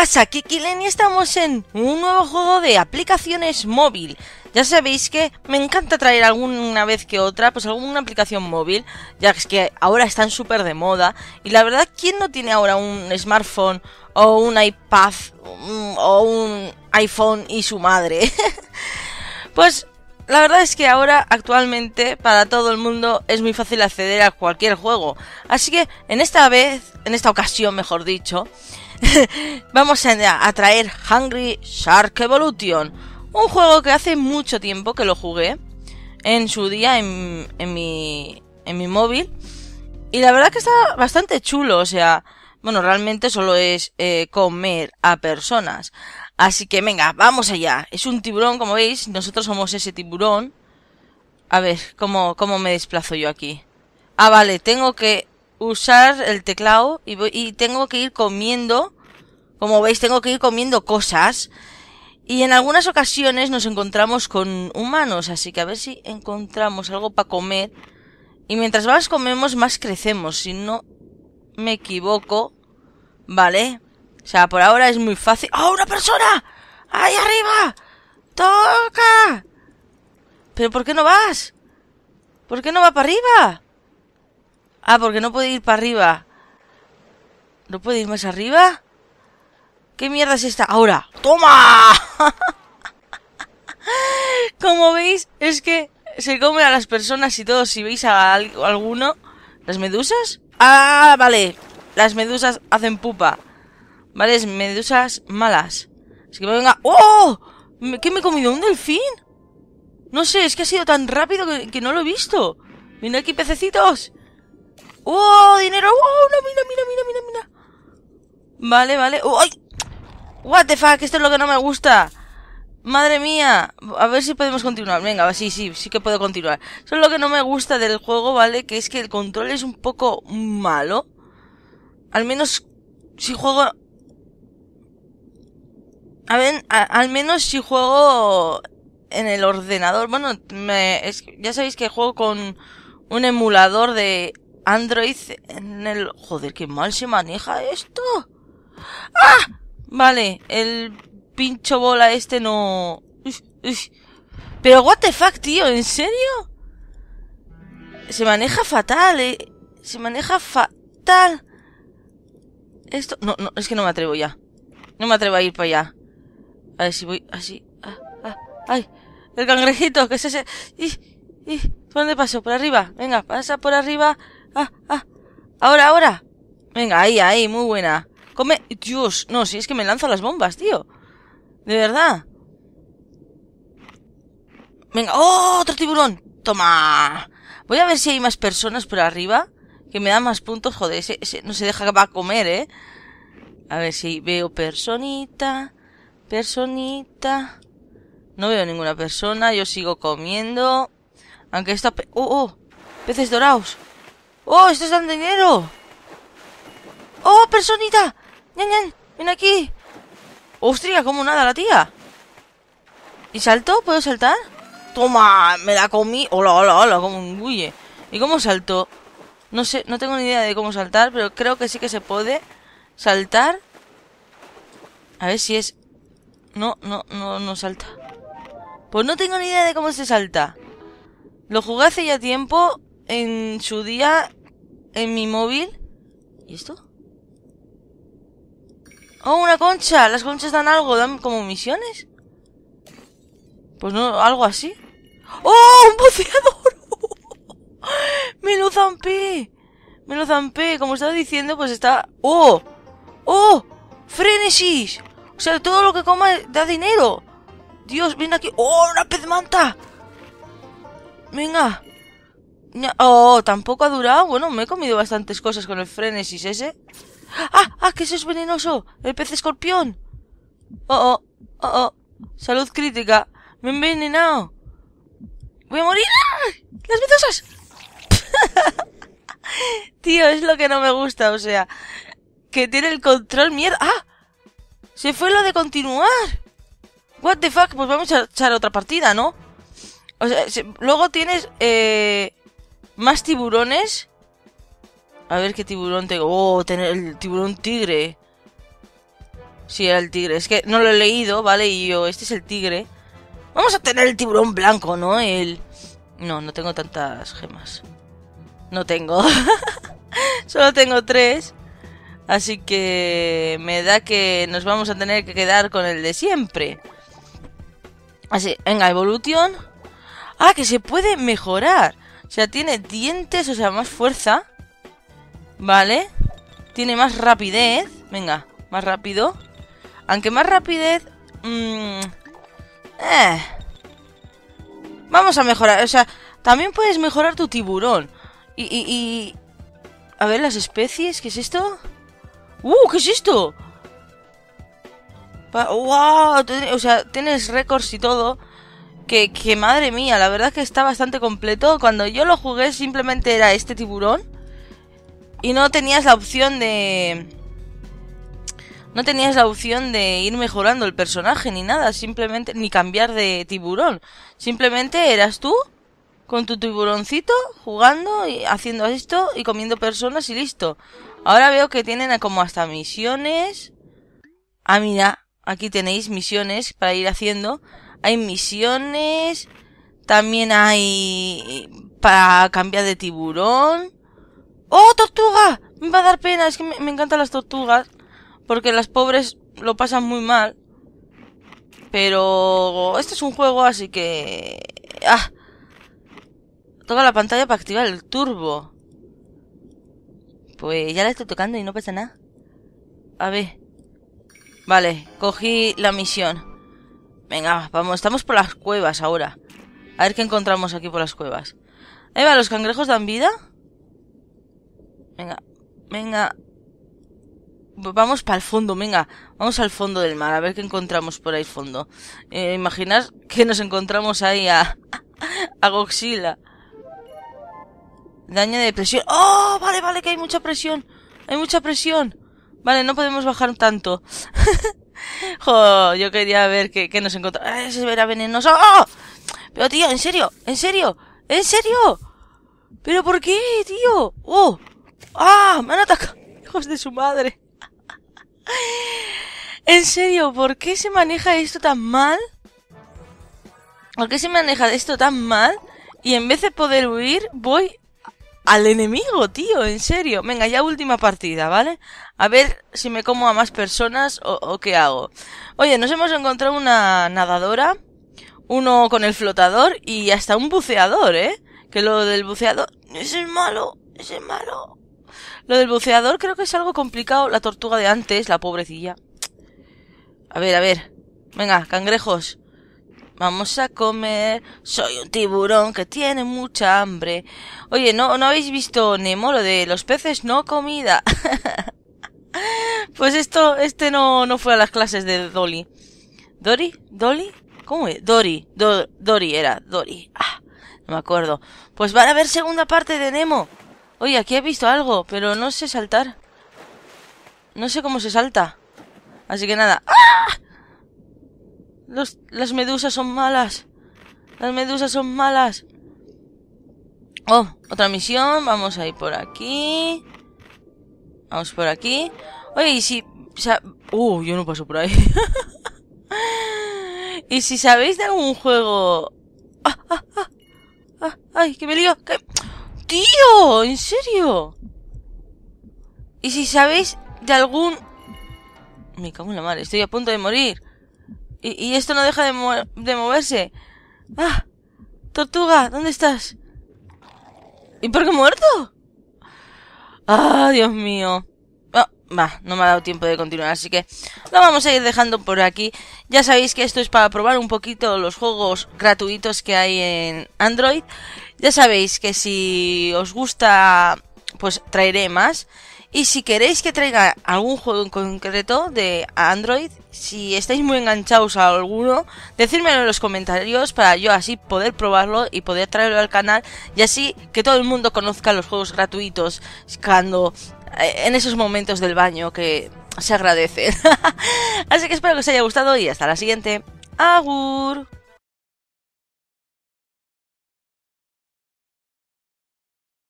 pasa? Kiki! Y estamos en un nuevo juego de aplicaciones móvil. Ya sabéis que me encanta traer alguna vez que otra, pues alguna aplicación móvil, ya que es que ahora están súper de moda. Y la verdad, ¿quién no tiene ahora un smartphone o un iPad mm, o un iPhone y su madre? pues la verdad es que ahora, actualmente, para todo el mundo es muy fácil acceder a cualquier juego. Así que en esta vez, en esta ocasión mejor dicho, vamos a, traer Hungry Shark Evolution. Un juego que hace mucho tiempo que lo jugué. En su día, en, mi, móvil. Y la verdad que está bastante chulo, o sea, bueno, realmente solo es eh, comer a personas. Así que venga, vamos allá. Es un tiburón, como veis. Nosotros somos ese tiburón. A ver, ¿cómo, cómo me desplazo yo aquí? Ah, vale, tengo que usar el teclado y, y tengo que ir comiendo. Como veis, tengo que ir comiendo cosas. Y en algunas ocasiones nos encontramos con humanos, así que a ver si encontramos algo para comer. Y mientras más comemos, más crecemos, si no me equivoco. Vale, o sea, por ahora es muy fácil. ¡Oh, una persona! ¡Ahí arriba! ¡Toca! ¿Pero por qué no vas? ¿Por qué no va para arriba? Ah, porque no puede ir para arriba. ¿No puede ir más arriba? ¿Qué mierda es esta? ¡Ahora! ¡Toma! Como veis, es que se come a las personas y todo. Si veis a alguno... ¿Las medusas? Ah, vale. Las medusas hacen pupa. Vale, es medusas malas. Así que venga... ¡Oh! ¿Qué me he comido? ¿Un delfín? No sé, es que ha sido tan rápido que, no lo he visto. Mira aquí, pececitos. ¡Oh, dinero! ¡Oh, mira, mira, mira, mira, mira! Vale, vale. ¡Oh, ay! ¡What the fuck! Esto es lo que no me gusta. Madre mía, a ver si podemos continuar. Venga, sí, sí, sí que puedo continuar. Eso es lo que no me gusta del juego, ¿vale? Que es que el control es un poco malo. Al menos si juego a ver, al menos si juego en el ordenador. Bueno, me, ya sabéis que juego con un emulador de Android en el... Joder, qué mal se maneja esto. ¡Ah! Vale, el pincho bola este no... Pero what the fuck, tío, ¿en serio? Se maneja fatal, eh. Se maneja fatal. Esto... No, no, es que no me atrevo ya. No me atrevo a ir para allá. A ver si voy así. Ah, ah, ¡Ay! ¡El cangrejito! que es ese ¡Y! ¡Y! dónde paso? Por arriba. Venga, pasa por arriba. ¡Ah! ¡Ah! ¡Ahora, ahora! Venga, ahí, ahí, muy buena. Come. Dios, no, si es que me lanzo las bombas, tío. De verdad. Venga, ¡oh! Otro tiburón. Toma. Voy a ver si hay más personas por arriba que me dan más puntos. Joder, no se deja que va a comer, ¿eh? A ver si veo personita. Personita. No veo ninguna persona. Yo sigo comiendo. Aunque esta... Pe ¡Oh, oh! Peces dorados. ¡Oh, estos dan dinero! ¡Oh, personita! ¡Ñan, nyan! ¡Ven aquí! ¡Ostria, cómo nada la tía! ¿Y salto? ¿Puedo saltar? ¡Toma! ¡Me la comí! ¡Hola, hola, hola! hola cómo un ¿Y cómo salto? No sé, no tengo ni idea de cómo saltar, pero creo que sí que se puede saltar. A ver si es... No, no, no, no salta. Pues no tengo ni idea de cómo se salta. Lo jugué hace ya tiempo, en su día, en mi móvil. ¿Y esto? ¡Oh, una concha! Las conchas dan algo, dan como misiones. Pues no, algo así. ¡Oh, un boceador! ¡Me lo zampé! ¡Me lo zampé! Como estaba diciendo, pues está... ¡Oh! ¡Oh! ¡Frenesis! O sea, todo lo que coma da dinero. Dios, ven aquí. ¡Oh, una pez manta! Venga. Oh, tampoco ha durado. Bueno, me he comido bastantes cosas con el frenesis ese. ¡Ah! ¡Ah! ¡Que eso es venenoso! ¡El pez escorpión! ¡Oh, oh! ¡Oh, oh! Salud crítica. Me he envenenado. ¡Voy a morir! ¡Ah! ¡Las medusas! Tío, es lo que no me gusta, o sea. Que tiene el control mierda. ¡Ah! Se fue lo de continuar. What the fuck, pues vamos a echar otra partida, ¿no? O sea, luego tienes eh, más tiburones. A ver qué tiburón tengo. Oh, tener el tiburón tigre. Sí, era el tigre. Es que no lo he leído, ¿vale? Y yo, este es el tigre. Vamos a tener el tiburón blanco, ¿no? El... No, no tengo tantas gemas. No tengo. Solo tengo tres. Así que me da que nos vamos a tener que quedar con el de siempre. Así, venga, evolución Ah, que se puede mejorar. O sea, tiene dientes, o sea, más fuerza. Vale. Tiene más rapidez. Venga, más rápido. Aunque más rapidez... Mm, eh. Vamos a mejorar. O sea, también puedes mejorar tu tiburón. Y, y... A ver, las especies. ¿Qué es esto? ¡Uh! ¿Qué es esto? ¡Wow! O sea, tienes récords y todo. Que, madre mía, la verdad es que está bastante completo. Cuando yo lo jugué simplemente era este tiburón. Y no tenías la opción de... No tenías la opción de ir mejorando el personaje ni nada, simplemente, ni cambiar de tiburón. Simplemente eras tú con tu tiburoncito jugando y haciendo esto y comiendo personas y listo. Ahora veo que tienen como hasta misiones. Ah, mira, aquí tenéis misiones para ir haciendo. Hay misiones. También hay eh, para cambiar de tiburón. ¡Oh, tortuga! Me va a dar pena, es que me, encantan las tortugas. Porque las pobres lo pasan muy mal. Pero este es un juego, así que... Ah, Toca la pantalla para activar el turbo. Pues ya la estoy tocando y no pasa nada. A ver. Vale, cogí la misión. Venga, vamos, estamos por las cuevas ahora. A ver qué encontramos aquí por las cuevas. Eva, ¿los cangrejos dan vida? Venga, venga. Vamos para el fondo, venga. Vamos al fondo del mar, a ver qué encontramos por ahí fondo. Eh, que nos encontramos ahí a... a Goxila. Daño de presión. ¡Oh! Vale, vale, que hay mucha presión. Hay mucha presión. Vale, no podemos bajar tanto. jo, yo quería ver qué, qué nos encontramos Ese verá venenoso. ¡Oh! Pero tío, en serio, en serio, en serio. ¿Pero por qué, tío? ¡Oh! ¡Ah! Me han atacado. Hijos de su madre. en serio, ¿por qué se maneja esto tan mal? ¿Por qué se maneja esto tan mal? Y en vez de poder huir, voy al enemigo, tío, en serio. Venga, ya última partida, ¿vale? A ver si me como a más personas o, qué hago. Oye, nos hemos encontrado una nadadora, uno con el flotador y hasta un buceador, ¿eh? Que lo del buceador... Ese es malo, ese es malo. Lo del buceador creo que es algo complicado. La tortuga de antes, la pobrecilla. A ver, a ver. Venga, cangrejos. Vamos a comer. Soy un tiburón que tiene mucha hambre. Oye, ¿no, ¿no habéis visto Nemo lo de los peces no comida? pues esto, este no, no fue a las clases de Dolly. ¿Dory? ¿Dolly? ¿Cómo es? Dory. Dory era. Dory. Ah, no me acuerdo. Pues van a ver segunda parte de Nemo. Oye, aquí he visto algo, pero no sé saltar. No sé cómo se salta. Así que nada. ¡Ah! las medusas son malas. Las medusas son malas. Oh, otra misión. Vamos a ir por aquí. Vamos por aquí. Oye, y si... uh, yo no paso por ahí. y si sabéis de algún juego... Ah, ah, ah, ¡Ay, que me lío! ¡Tío! ¿En serio? Y si sabéis de algún... Me cago en la madre, estoy a punto de morir. Y, esto no deja de, de moverse. ¡Ah! Tortuga, ¿dónde estás? ¿Y por qué muerto? ¡Ah, Dios mío! Ah, va, no me ha dado tiempo de continuar, así que lo vamos a ir dejando por aquí. Ya sabéis que esto es para probar un poquito los juegos gratuitos que hay en Android. Ya sabéis que si os gusta, pues traeré más. Y si queréis que traiga algún juego en concreto de Android, si estáis muy enganchados a alguno, decídmelo en los comentarios para yo así poder probarlo y poder traerlo al canal y así que todo el mundo conozca los juegos gratuitos cuando eh, en esos momentos del baño que se agradecen. así que espero que os haya gustado y hasta la siguiente. Agur.